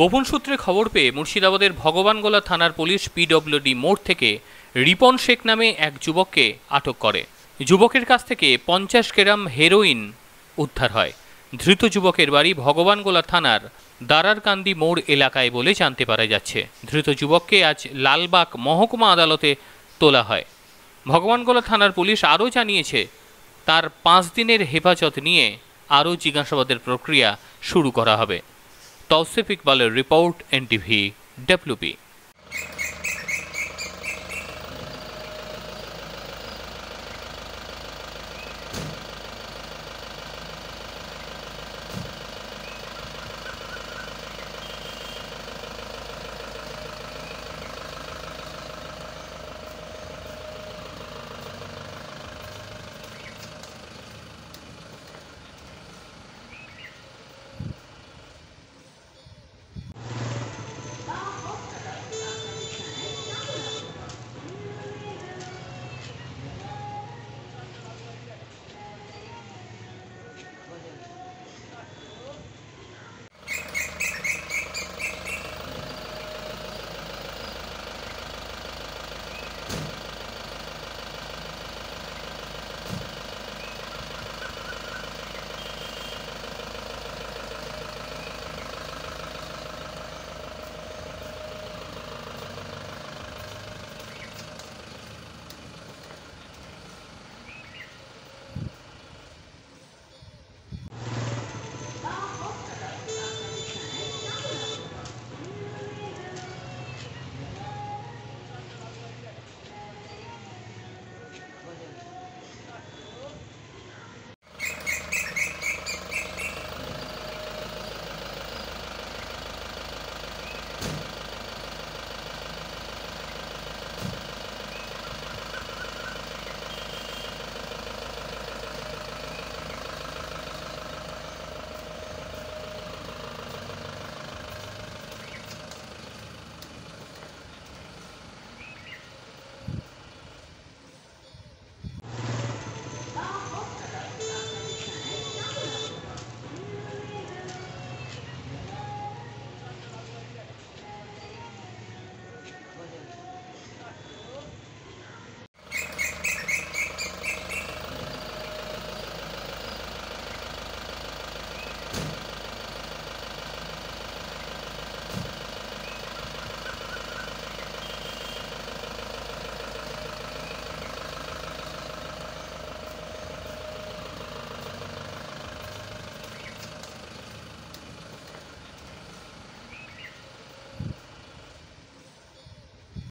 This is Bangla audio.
গোপন সূত্রে খবর পেয়ে মুর্শিদাবাদের ভগবানগোলা থানার পুলিশ পিডব্লিউডি মোড় থেকে রিপন শেখ নামে এক যুবককে আটক করে যুবকের কাছ থেকে পঞ্চাশ গ্রাম হেরোইন উদ্ধার হয় ধৃত যুবকের বাড়ি ভগবানগোলা থানার দারারকান্দি মোড় এলাকায় বলে জানতে পারা যাচ্ছে ধৃত যুবককে আজ লালবাগ মহকুমা আদালতে তোলা হয় ভগবানগোলা থানার পুলিশ আরও জানিয়েছে তার পাঁচ দিনের হেফাজত নিয়ে আরও জিজ্ঞাসাবাদের প্রক্রিয়া শুরু করা হবে Tausif Iqbal report N T V P